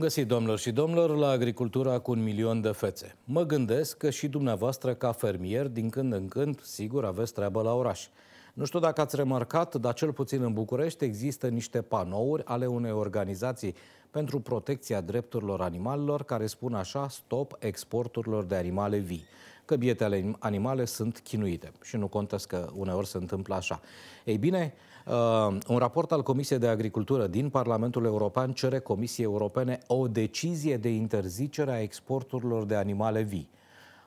găsit, domnilor și domnilor, la Agricultura cu un milion de fețe. Mă gândesc că și dumneavoastră, ca fermier, din când în când, sigur, aveți treabă la oraș. Nu știu dacă ați remarcat, dar cel puțin în București există niște panouri ale unei organizații pentru protecția drepturilor animalelor care spun așa stop exporturilor de animale vii că bietele animale sunt chinuite. Și nu contează că uneori se întâmplă așa. Ei bine, Uh, un raport al Comisiei de Agricultură din Parlamentul European cere Comisiei Europene o decizie de interzicere a exporturilor de animale vii.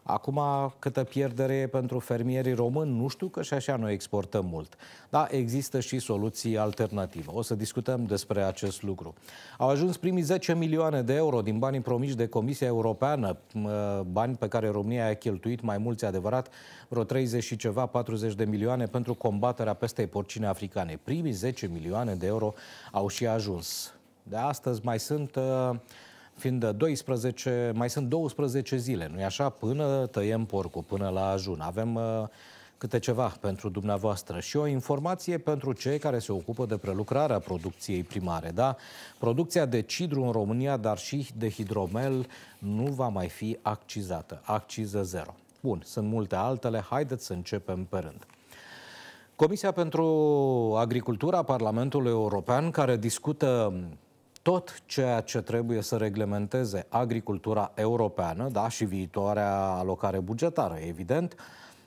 Acum, câtă pierdere e pentru fermierii români, nu știu că și așa noi exportăm mult. Da, există și soluții alternative. O să discutăm despre acest lucru. Au ajuns primii 10 milioane de euro din banii promiși de Comisia Europeană, bani pe care România a cheltuit mai mulți adevărat, vreo 30 și ceva, 40 de milioane pentru combaterea pestei porcine africane. Primii 10 milioane de euro au și ajuns. De astăzi mai sunt uh, fiind 12, mai sunt 12 zile, nu-i așa? Până tăiem porcul, până la ajun. Avem uh, câte ceva pentru dumneavoastră și o informație pentru cei care se ocupă de prelucrarea producției primare. Da? Producția de cidru în România, dar și de hidromel, nu va mai fi accizată. Acciză zero. Bun, sunt multe altele. Haideți să începem pe rând. Comisia pentru Agricultura a Parlamentului European, care discută tot ceea ce trebuie să reglementeze agricultura europeană da, și viitoarea alocare bugetară, evident,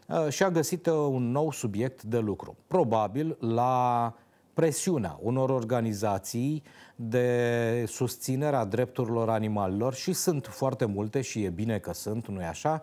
uh, și-a găsit uh, un nou subiect de lucru. Probabil la presiunea unor organizații de susținerea drepturilor animalelor și sunt foarte multe și e bine că sunt, nu-i așa,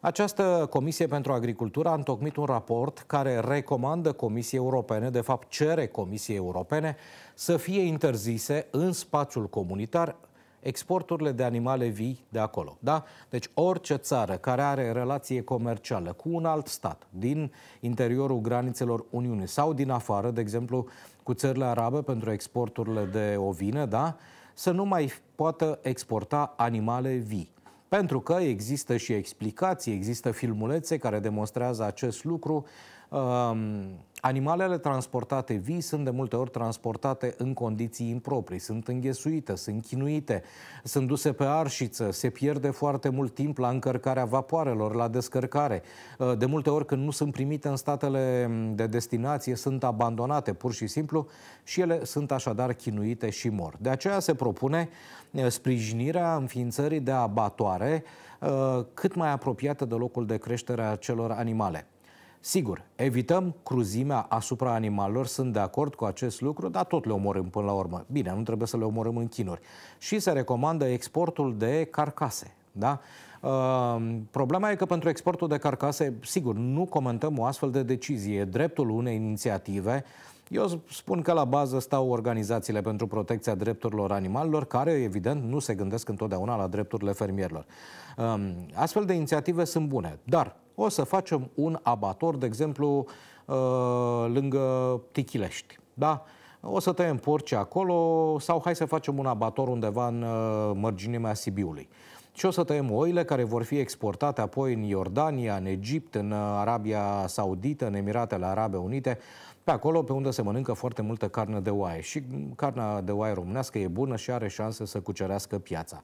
această Comisie pentru Agricultură a întocmit un raport care recomandă Comisiei Europene, de fapt cere Comisiei Europene, să fie interzise în spațiul comunitar exporturile de animale vii de acolo. Da? Deci orice țară care are relație comercială cu un alt stat din interiorul granițelor Uniunii sau din afară, de exemplu cu țările arabe pentru exporturile de ovine, da? să nu mai poată exporta animale vii. Pentru că există și explicații, există filmulețe care demonstrează acest lucru. Animalele transportate vii sunt de multe ori transportate în condiții improprii, sunt înghesuite, sunt chinuite, sunt duse pe arșiță, se pierde foarte mult timp la încărcarea vapoarelor, la descărcare. Uh, de multe ori când nu sunt primite în statele mm, de destinație, sunt abandonate pur și simplu și ele sunt așadar chinuite și mor. De aceea se propune uh, sprijinirea înființării de abatoare uh, cât mai apropiată de locul de creștere a celor animale. Sigur, evităm cruzimea asupra animalelor, sunt de acord cu acest lucru, dar tot le omorâm până la urmă. Bine, nu trebuie să le omorâm în chinuri. Și se recomandă exportul de carcase. Da? Uh, problema e că pentru exportul de carcase, sigur, nu comentăm o astfel de decizie. dreptul unei inițiative. Eu spun că la bază stau organizațiile pentru protecția drepturilor animalelor, care, evident, nu se gândesc întotdeauna la drepturile fermierilor. Ehm, astfel de inițiative sunt bune, dar o să facem un abator, de exemplu, uh, lângă Tichilești. Da? O să tăiem porci acolo sau hai să facem un abator undeva în uh, mărginimea Sibiului. Și o să tăiem oile care vor fi exportate apoi în Iordania, în Egipt, în Arabia Saudită, în Emiratele Arabe Unite, pe acolo pe unde se mănâncă foarte multă carne de oaie. Și carnea de oaie românească e bună și are șanse să cucerească piața.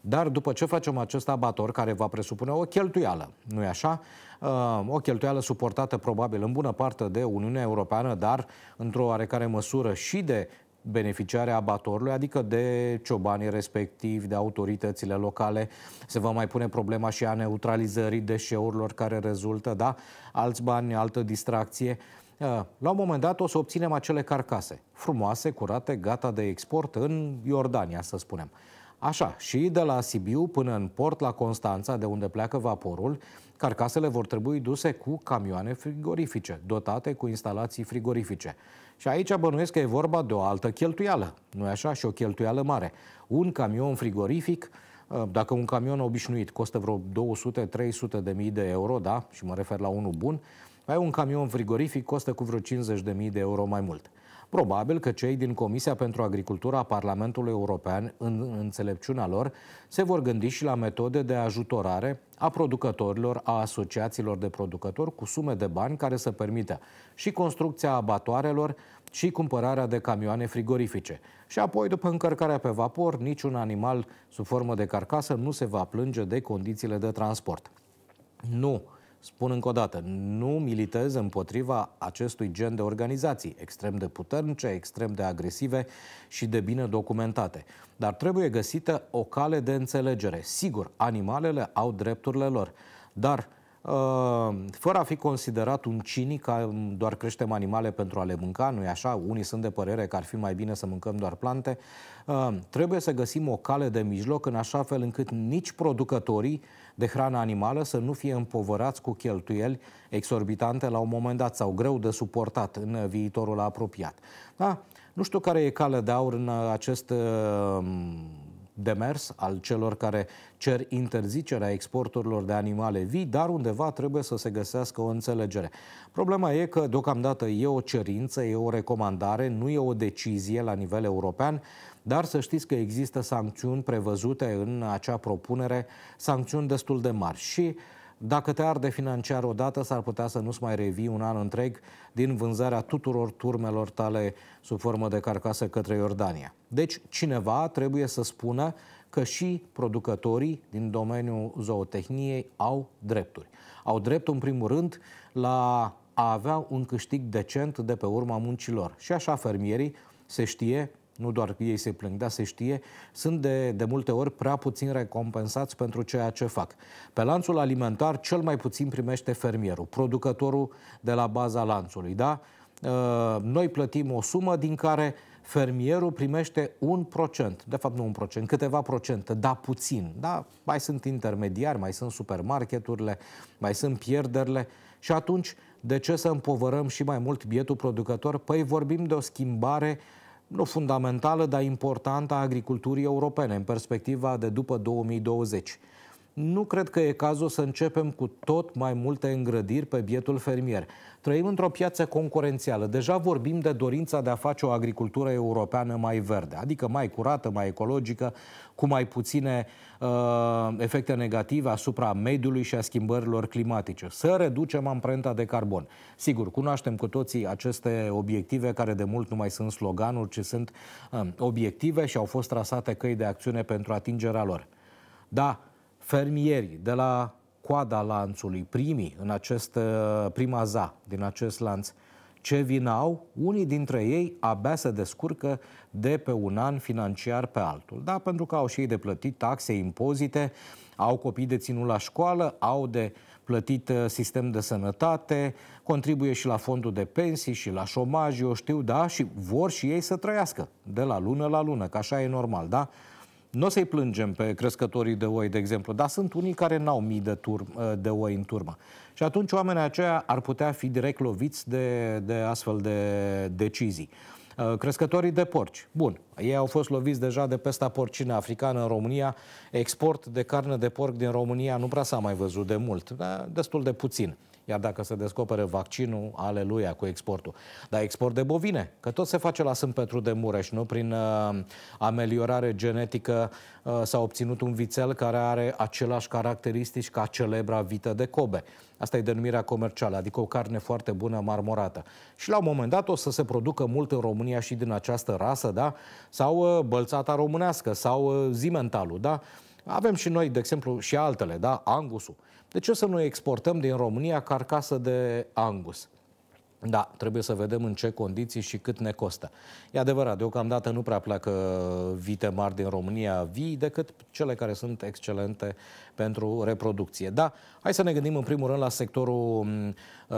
Dar după ce facem acest abator, care va presupune o cheltuială, nu-i așa? Uh, o cheltuială suportată probabil în bună parte de Uniunea Europeană, dar într-o oarecare măsură și de beneficiarea abatorului, adică de ciobanii respectivi, de autoritățile locale. Se va mai pune problema și a neutralizării deșeurilor care rezultă, da? Alți bani, altă distracție. Uh, la un moment dat o să obținem acele carcase, frumoase, curate, gata de export în Iordania, să spunem. Așa, și de la Sibiu până în port la Constanța, de unde pleacă vaporul, carcasele vor trebui duse cu camioane frigorifice, dotate cu instalații frigorifice. Și aici bănuiesc că e vorba de o altă cheltuială, nu e așa? Și o cheltuială mare. Un camion frigorific, ă, dacă un camion obișnuit costă vreo 200-300 de mii de euro, da? Și mă refer la unul bun, ai un camion frigorific costă cu vreo 50 de mii de euro mai mult. Probabil că cei din Comisia pentru Agricultură a Parlamentului European, în înțelepciunea lor, se vor gândi și la metode de ajutorare a producătorilor, a asociațiilor de producători cu sume de bani care să permită și construcția abatoarelor și cumpărarea de camioane frigorifice. Și apoi, după încărcarea pe vapor, niciun animal sub formă de carcasă nu se va plânge de condițiile de transport. Nu! Spun încă o dată, nu militez împotriva acestui gen de organizații, extrem de puternice, extrem de agresive și de bine documentate. Dar trebuie găsită o cale de înțelegere. Sigur, animalele au drepturile lor, dar uh, fără a fi considerat un cinic, doar creștem animale pentru a le mânca, nu e așa? Unii sunt de părere că ar fi mai bine să mâncăm doar plante. Uh, trebuie să găsim o cale de mijloc în așa fel încât nici producătorii de hrană animală să nu fie împovărați cu cheltuieli exorbitante la un moment dat sau greu de suportat în viitorul apropiat. Da? Nu știu care e calea de aur în acest uh, demers al celor care cer interzicerea exporturilor de animale vii, dar undeva trebuie să se găsească o înțelegere. Problema e că deocamdată e o cerință, e o recomandare, nu e o decizie la nivel european, dar să știți că există sancțiuni prevăzute în acea propunere, sancțiuni destul de mari și dacă te arde financiar odată, s-ar putea să nu-ți mai revii un an întreg din vânzarea tuturor turmelor tale sub formă de carcasă către Iordania. Deci cineva trebuie să spună că și producătorii din domeniul zootehniei au drepturi. Au dreptul, în primul rând, la a avea un câștig decent de pe urma muncilor. Și așa fermierii se știe nu doar ei se plâng, dar se știe, sunt de, de multe ori prea puțin recompensați pentru ceea ce fac. Pe lanțul alimentar cel mai puțin primește fermierul, producătorul de la baza lanțului, da? Ă, noi plătim o sumă din care fermierul primește un procent, de fapt nu un procent, câteva procente, dar puțin. Da? Mai sunt intermediari, mai sunt supermarketurile, mai sunt pierderile și atunci de ce să împovărăm și mai mult bietul producător? Păi vorbim de o schimbare uh, nu fundamentală, dar importantă a agriculturii europene în perspectiva de după 2020 nu cred că e cazul să începem cu tot mai multe îngrădiri pe bietul fermier. Trăim într-o piață concurențială. Deja vorbim de dorința de a face o agricultură europeană mai verde, adică mai curată, mai ecologică, cu mai puține uh, efecte negative asupra mediului și a schimbărilor climatice. Să reducem amprenta de carbon. Sigur, cunoaștem cu toții aceste obiective care de mult nu mai sunt sloganuri, ci sunt uh, obiective și au fost trasate căi de acțiune pentru atingerea lor. Da, fermieri de la coada lanțului, primii în acest, uh, prima za din acest lanț, ce vină au, unii dintre ei abia se descurcă de pe un an financiar pe altul. Da, pentru că au și ei de plătit taxe, impozite, au copii de ținut la școală, au de plătit uh, sistem de sănătate, contribuie și la fondul de pensii și la șomaj, eu știu, da, și vor și ei să trăiască de la lună la lună, că așa e normal, da? Nu o să-i plângem pe crescătorii de oi, de exemplu, dar sunt unii care n-au mii de, turm, ă, de oi în turmă. Și atunci oamenii aceia ar putea fi direct loviți de, de astfel de decizii. Ă, crescătorii de porci. Bun, ei au fost loviți deja de pesta porcină africană în România. Export de carne de porc din România nu prea s-a mai văzut de mult, dar destul de puțin. Iar dacă se descopere vaccinul, aleluia cu exportul. Dar export de bovine, că tot se face la Petru de Mureș, nu? Prin uh, ameliorare genetică uh, s-a obținut un vițel care are același caracteristici ca celebra vită de Kobe. Asta e denumirea comercială, adică o carne foarte bună marmorată. Și la un moment dat o să se producă mult în România și din această rasă, da? Sau uh, bălțata românească, sau uh, zimentalul, da? Avem și noi, de exemplu, și altele, da? Angusul. De ce să nu exportăm din România carcasă de Angus? Da, trebuie să vedem în ce condiții și cât ne costă. E adevărat, deocamdată nu prea pleacă vite mari din România vii, decât cele care sunt excelente pentru reproducție. Da, hai să ne gândim în primul rând la sectorul mm,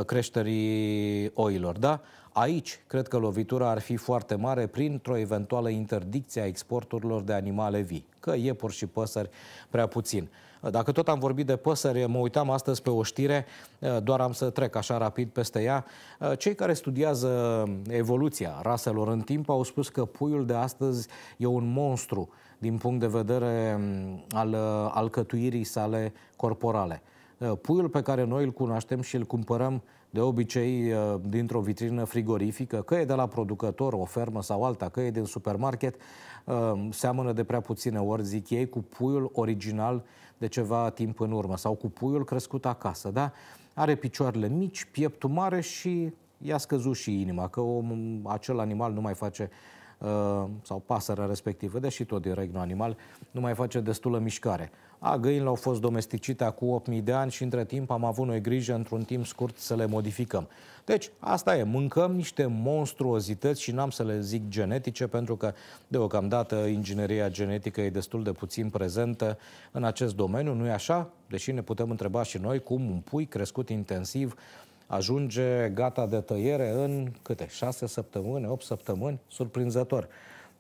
creșterii oilor, da? Aici, cred că lovitura ar fi foarte mare printr-o eventuală interdicție a exporturilor de animale vii, că iepuri și păsări prea puțin. Dacă tot am vorbit de păsări, mă uitam astăzi pe o știre, eh, doar am să trec așa rapid peste ea. Eh, cei care studiază eh, evoluția raselor în timp au spus că puiul de astăzi e un monstru din punct de vedere mm, al alcătuirii sale corporale. Puiul pe care noi îl cunoaștem și îl cumpărăm de obicei dintr-o vitrină frigorifică, că e de la producător, o fermă sau alta, că e din supermarket, seamănă de prea puține ori, zic ei, cu puiul original de ceva timp în urmă, sau cu puiul crescut acasă, da? Are picioarele mici, pieptul mare și i-a scăzut și inima, că om acel animal nu mai face uh, sau pasărea respectivă, deși tot din regnul animal, nu mai face destulă mișcare. A, găinile au fost domesticite acum 8.000 de ani și între timp am avut noi grijă într-un timp scurt să le modificăm. Deci, asta e, mâncăm niște monstruozități și n-am să le zic genetice, pentru că deocamdată ingineria genetică e destul de puțin prezentă în acest domeniu, nu-i așa? Deși ne putem întreba și noi cum un pui crescut intensiv ajunge gata de tăiere în câte? 6 săptămâni, 8 săptămâni? Surprinzător.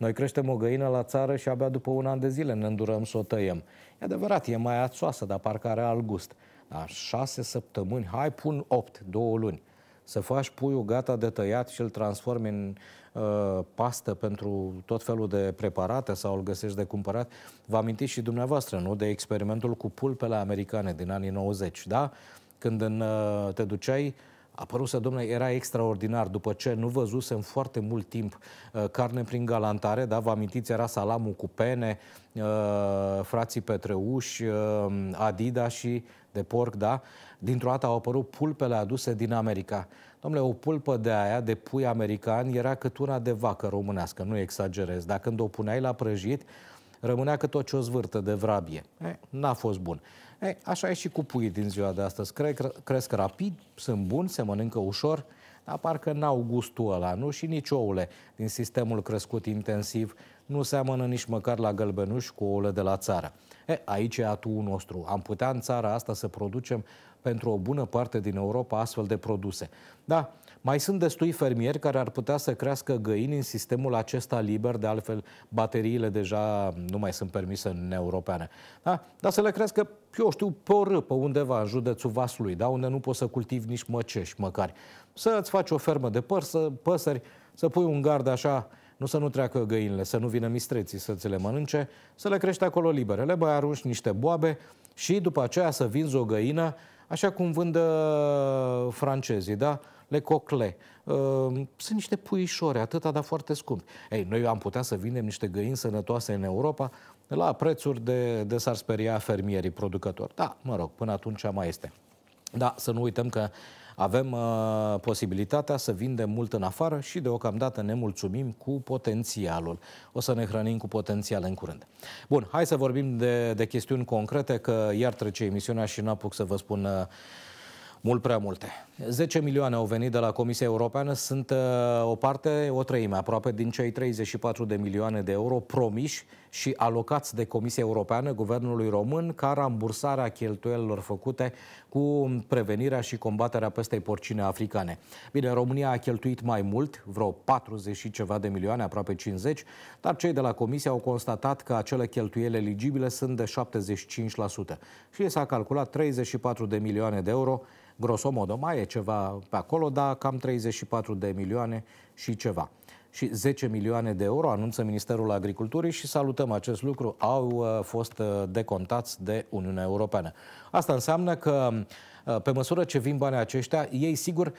Noi creștem o găină la țară și abia după un an de zile ne îndurăm să o tăiem. E adevărat, e mai ațoasă, dar parcă are al gust. Dar șase săptămâni, hai pun opt, două luni să faci puiul gata de tăiat și îl transformi în uh, pastă pentru tot felul de preparate sau îl găsești de cumpărat. Vă amintiți și dumneavoastră, nu? De experimentul cu pulpele americane din anii 90, da? Când în, uh, te duceai să domnule, era extraordinar, după ce nu văzusem foarte mult timp uh, carne prin galantare, da, vă amintiți, era salamul cu pene, uh, frații Petreuși, uh, Adida și de porc, da, dintr-o dată au apărut pulpele aduse din America. Domnule, o pulpă de aia, de pui american, era cât una de vacă românească, nu exagerez, Dacă când o puneai la prăjit, rămânea cât o ciosvârtă de vrabie. Eh, n-a fost bun. E, așa e și cu puii din ziua de astăzi. Cresc, cresc rapid, sunt buni, se mănâncă ușor, dar parcă n-au gustul ăla, nu? Și nici ouăle din sistemul crescut intensiv nu seamănă nici măcar la gălbenuș cu ouăle de la țară. E, aici e atuul nostru. Am putea în țara asta să producem pentru o bună parte din Europa astfel de produse. Da, mai sunt destui fermieri care ar putea să crească găini în sistemul acesta liber, de altfel bateriile deja nu mai sunt permise în Europeană. Da? Dar să le crească, eu știu, pe o râpă undeva în județul Vaslui, da? unde nu poți să cultivi nici măcești măcar. Să ți faci o fermă de păr, să, păsări, să pui un gard așa nu să nu treacă găinile, să nu vină mistreții să-ți le mănânce, să le crești acolo libere. Le băi arunci niște boabe și după aceea să vinzi o găină, așa cum vândă francezii, da? Le cocle. Ă, sunt niște puișori, atâta, dar foarte scumpi. Ei, noi am putea să vindem niște găini sănătoase în Europa la prețuri de, de s-ar speria fermierii producători. Da, mă rog, până atunci mai este. Da, să nu uităm că avem uh, posibilitatea să vindem mult în afară și deocamdată ne mulțumim cu potențialul. O să ne hrănim cu potențial în curând. Bun, hai să vorbim de, de chestiuni concrete, că iar trece emisiunea și n-apuc să vă spun... Uh, mult prea multe. 10 milioane au venit de la Comisia Europeană, sunt uh, o parte, o treime aproape din cei 34 de milioane de euro promiși și alocați de Comisia Europeană Guvernului Român ca rambursarea cheltuielilor făcute cu prevenirea și combaterea pestei porcine africane. Bine, România a cheltuit mai mult, vreo 40 și ceva de milioane, aproape 50, dar cei de la Comisie au constatat că acele cheltuieli eligibile sunt de 75% și s-a calculat 34 de milioane de euro grosomodo, mai e ceva pe acolo, dar cam 34 de milioane și ceva și 10 milioane de euro, anunță Ministerul Agriculturii și salutăm acest lucru, au uh, fost uh, decontați de Uniunea Europeană. Asta înseamnă că uh, pe măsură ce vin banii aceștia, ei sigur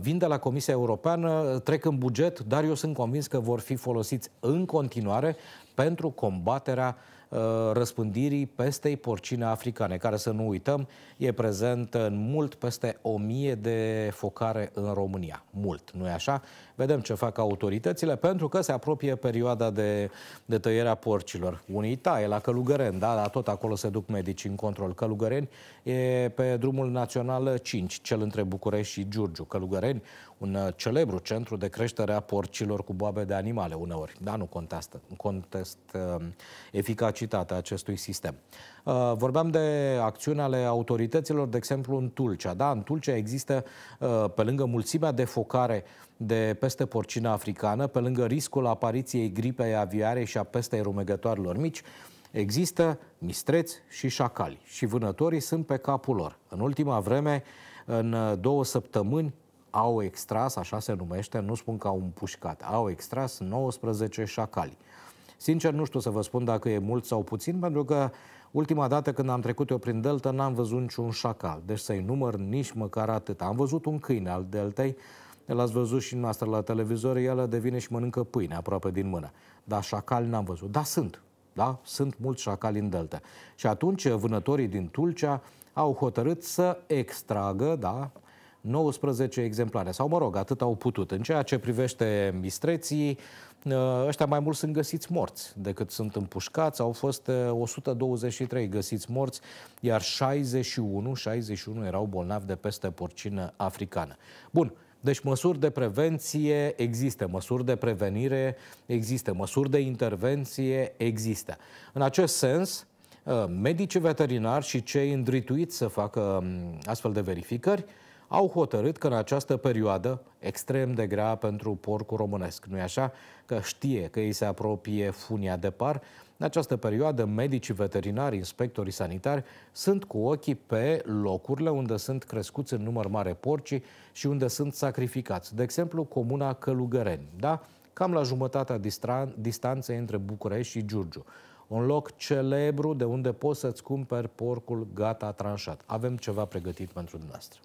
vin de la Comisia Europeană, trec în buget, dar eu sunt convins că vor fi folosiți în continuare pentru combaterea Uh, răspândirii pestei porcine africane, care, să nu uităm, e prezent în mult peste o mie de focare în România. Mult, nu e așa? Vedem ce fac autoritățile, pentru că se apropie perioada de, de tăiere a porcilor. Unii taie la Călugăreni, da, dar tot acolo se duc medici în control. Călugăreni e pe drumul național 5, cel între București și Giurgiu. Călugăreni, un uh, celebru centru de creștere a porcilor cu boabe de animale uneori. Da, nu contestă, contest um, eficacitatea acestui sistem. Uh, vorbeam de acțiuni ale autorităților, de exemplu în Tulcea. Da, în Tulcea există, uh, pe lângă mulțimea de focare de peste porcină africană, pe lângă riscul apariției gripei aviare și a pestei rumegătoarelor mici, Există mistreți și șacali și vânătorii sunt pe capul lor. În ultima vreme, în două săptămâni, au extras, așa se numește, nu spun că au împușcat, au extras 19 șacali. Sincer, nu știu să vă spun dacă e mult sau puțin, pentru că ultima dată când am trecut eu prin Delta n-am văzut niciun șacal, deci să-i număr nici măcar atât. Am văzut un câine al Deltei, l-ați văzut și noastră la televizor, el devine și mănâncă pâine aproape din mână. Dar șacali n-am văzut. Da, sunt. Da? Sunt mulți șacali în delta. Și atunci vânătorii din Tulcea au hotărât să extragă, da, 19 exemplare, sau mă rog, atât au putut. În ceea ce privește mistreții, ă, ăștia mai mult sunt găsiți morți decât sunt împușcați. Au fost 123 ă, găsiți morți, iar 61, 61 erau bolnavi de peste porcină africană. Bun, deci măsuri de prevenție există, măsuri de prevenire există, măsuri de intervenție există. În acest sens, ă, medicii veterinari și cei îndrituiți să facă astfel de verificări au hotărât că în această perioadă extrem de grea pentru porcul românesc, nu-i așa? Că știe că ei se apropie funia de par. În această perioadă, medicii veterinari, inspectorii sanitari sunt cu ochii pe locurile unde sunt crescuți în număr mare porcii și unde sunt sacrificați. De exemplu, comuna Călugăreni, da? cam la jumătatea distanței între București și Giurgiu. Un loc celebru de unde poți să-ți cumperi porcul gata tranșat. Avem ceva pregătit pentru dumneavoastră.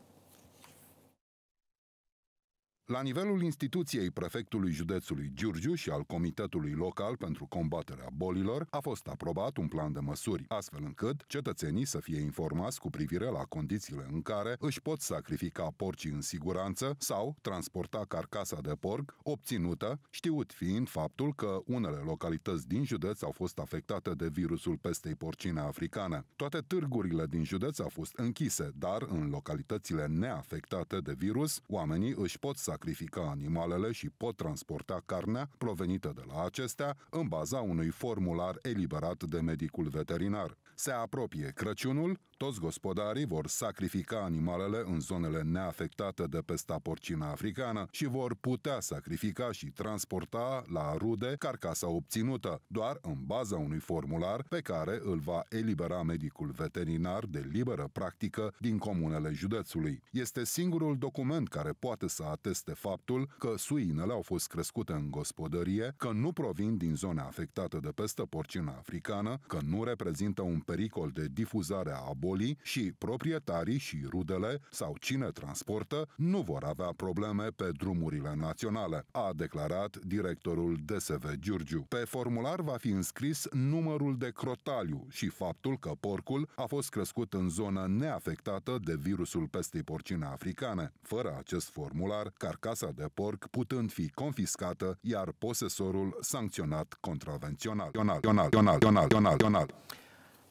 La nivelul instituției prefectului județului Giurgiu și al Comitetului Local pentru combaterea bolilor a fost aprobat un plan de măsuri, astfel încât cetățenii să fie informați cu privire la condițiile în care își pot sacrifica porcii în siguranță sau transporta carcasa de porc obținută, știut fiind faptul că unele localități din județ au fost afectate de virusul pestei porcine africane. Toate târgurile din județ au fost închise, dar în localitățile neafectate de virus, oamenii își pot sacrifica sacrifica animalele și pot transporta carnea provenită de la acestea în baza unui formular eliberat de medicul veterinar. Se apropie Crăciunul, toți gospodarii vor sacrifica animalele în zonele neafectate de pesta porcină africană și vor putea sacrifica și transporta la rude carcasa obținută, doar în baza unui formular pe care îl va elibera medicul veterinar de liberă practică din comunele județului. Este singurul document care poate să ateste faptul că suinele au fost crescute în gospodărie, că nu provin din zone afectate de pestă porcină africană, că nu reprezintă un pericol de difuzare a abortului bolii și proprietarii și rudele sau cine transportă nu vor avea probleme pe drumurile naționale, a declarat directorul DSV Giurgiu. Pe formular va fi înscris numărul de crotaliu și faptul că porcul a fost crescut în zonă neafectată de virusul pestei porcine africane. Fără acest formular, carcasa de porc putând fi confiscată, iar posesorul sancționat contravențional.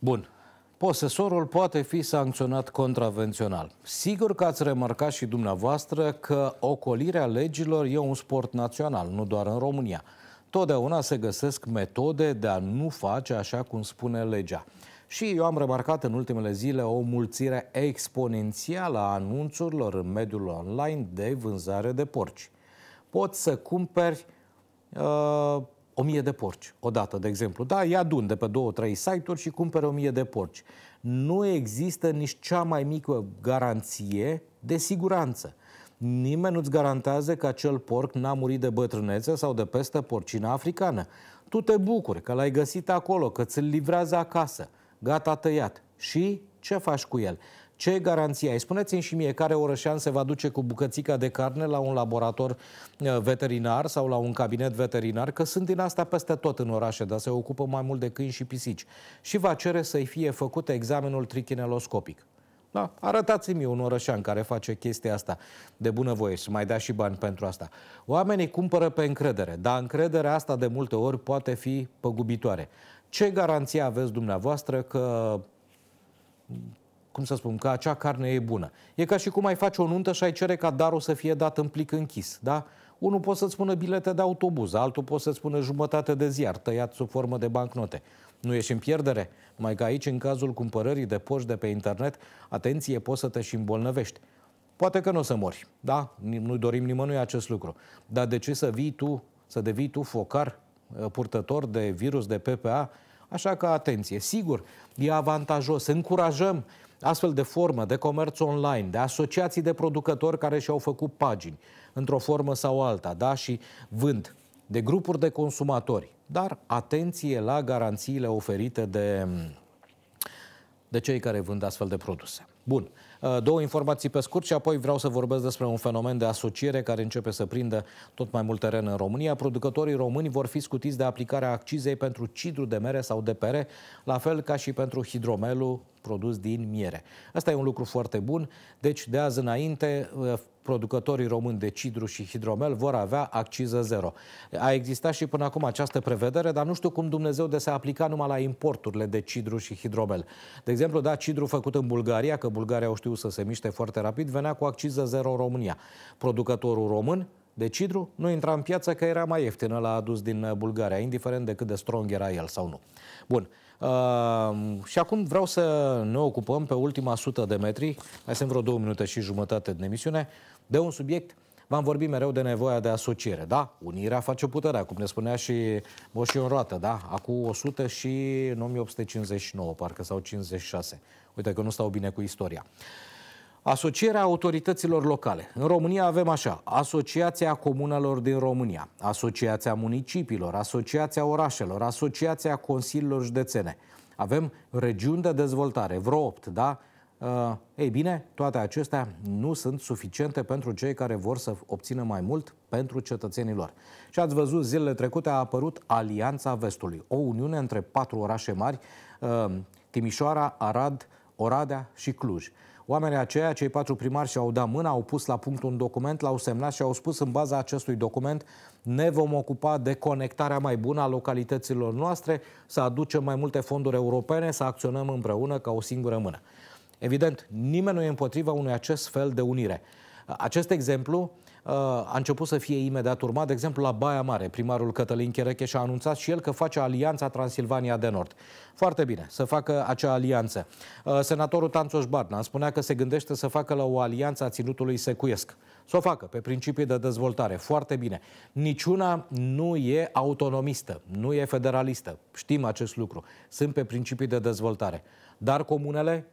Bun, posesorul poate fi sancționat contravențional. Sigur că ați remarcat și dumneavoastră că ocolirea legilor e un sport național, nu doar în România. Totdeauna se găsesc metode de a nu face așa cum spune legea. Și eu am remarcat în ultimele zile o mulțire exponențială a anunțurilor în mediul online de vânzare de porci. Poți să cumperi uh, o mie de porci odată, de exemplu. Da, ia adun de pe două, trei site-uri și cumpere mie de porci. Nu există nici cea mai mică garanție de siguranță. Nimeni nu-ți garantează că acel porc n-a murit de bătrânețe sau de peste porcina africană. Tu te bucuri că l-ai găsit acolo, că ți-l livrează acasă, gata tăiat. Și ce faci cu el? Ce garanție ai? Spuneți-mi și mie care orășean se va duce cu bucățica de carne la un laborator uh, veterinar sau la un cabinet veterinar, că sunt din asta peste tot în orașe, dar se ocupă mai mult de câini și pisici. Și va cere să-i fie făcut examenul trichineloscopic. Da? Arătați-mi un orășean care face chestia asta de bunăvoie și mai dea și bani pentru asta. Oamenii cumpără pe încredere, dar încrederea asta de multe ori poate fi păgubitoare. Ce garanție aveți dumneavoastră că cum să spun, că acea carne e bună. E ca și cum ai face o nuntă și ai cere ca darul să fie dat în plic închis, da? Unul poate să-ți spună bilete de autobuz, altul poate să-ți spună jumătate de ziar, tăiat sub formă de bancnote. Nu ești în pierdere? Mai că aici, în cazul cumpărării de poști de pe internet, atenție, poți să te și îmbolnăvești. Poate că nu o să mori, da? Nu dorim nimănui acest lucru. Dar de ce să vii tu, să devii tu focar, ă, purtător de virus de PPA? Așa că atenție, sigur, e avantajos, încurajăm Astfel de formă de comerț online, de asociații de producători care și-au făcut pagini, într-o formă sau alta, da, și vând, de grupuri de consumatori. Dar atenție la garanțiile oferite de, de cei care vând astfel de produse. Bun. Uh, două informații pe scurt și apoi vreau să vorbesc despre un fenomen de asociere care începe să prindă tot mai mult teren în România. Producătorii români vor fi scutiți de aplicarea accizei pentru cidru de mere sau de pere, la fel ca și pentru hidromelul produs din miere. Asta e un lucru foarte bun. Deci, de azi înainte, uh, producătorii români de cidru și hidromel vor avea acciză zero. A existat și până acum această prevedere, dar nu știu cum Dumnezeu de se aplica numai la importurile de cidru și hidromel. De exemplu, da, cidru făcut în Bulgaria, că Bulgaria o știu să se miște foarte rapid, venea cu acciză zero în România. Producătorul român de cidru nu intra în piață că era mai ieftină la adus din Bulgaria, indiferent de cât de strong era el sau nu. Bun. Uh, și acum vreau să ne ocupăm pe ultima sută de metri, mai sunt vreo două minute și jumătate de emisiune, de un subiect V-am vorbit mereu de nevoia de asociere, da? Unirea face puterea, cum ne spunea și Moșion Roată, da? Acum 100 și în 1859, parcă, sau 56. Uite că nu stau bine cu istoria. Asocierea autorităților locale. În România avem așa, Asociația Comunelor din România, Asociația Municipiilor, Asociația Orașelor, Asociația Consiliilor Județene. Avem regiuni de dezvoltare, vreo 8, da? Eh, ei bine, toate acestea nu sunt suficiente pentru cei care vor să obțină mai mult pentru cetățenilor. Și ați văzut, zilele trecute a apărut Alianța Vestului, o uniune între patru orașe mari, eh, Timișoara, Arad, Oradea și Cluj. Oamenii aceia, cei patru primari, și-au dat mâna, au pus la punct un document, l-au semnat și au spus în baza acestui document ne vom ocupa de conectarea mai bună a localităților noastre, să aducem mai multe fonduri europene, să acționăm împreună ca o singură mână. Evident, nimeni nu e împotriva unui acest fel de unire. Acest exemplu uh, a început să fie imediat urmat, de exemplu, la Baia Mare. Primarul Cătălin Cherecheș a anunțat și el că face alianța Transilvania de Nord. Foarte bine, să facă acea alianță. Uh, senatorul Tanțoș Barna spunea că se gândește să facă la o alianță a Ținutului Secuiesc. Să o facă pe principii de dezvoltare. Foarte bine. Niciuna nu e autonomistă, nu e federalistă. Știm acest lucru. Sunt pe principii de dezvoltare. Dar comunele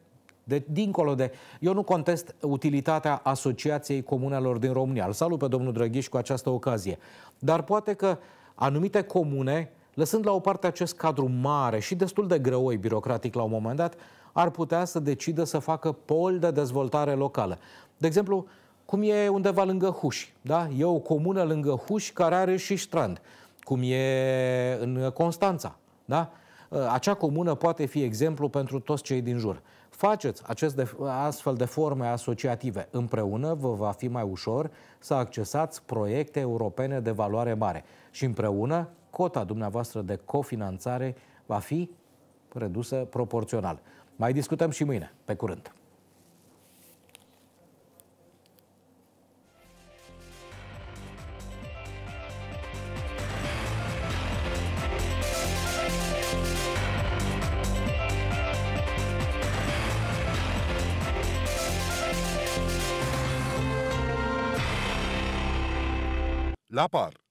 de, dincolo de... Eu nu contest utilitatea Asociației Comunelor din România. Îl salut pe domnul Drăghiș cu această ocazie. Dar poate că anumite comune, lăsând la o parte acest cadru mare și destul de greoi birocratic la un moment dat, ar putea să decidă să facă pol de dezvoltare locală. De exemplu, cum e undeva lângă Huși, da? E o comună lângă Huși care are și strand, cum e în Constanța, da? Acea comună poate fi exemplu pentru toți cei din jur. Faceți acest de, astfel de forme asociative. Împreună vă va fi mai ușor să accesați proiecte europene de valoare mare și împreună cota dumneavoastră de cofinanțare va fi redusă proporțional. Mai discutăm și mâine. Pe curând! La par,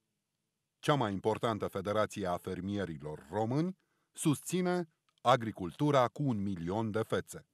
cea mai importantă federație a fermierilor români susține agricultura cu un milion de fețe.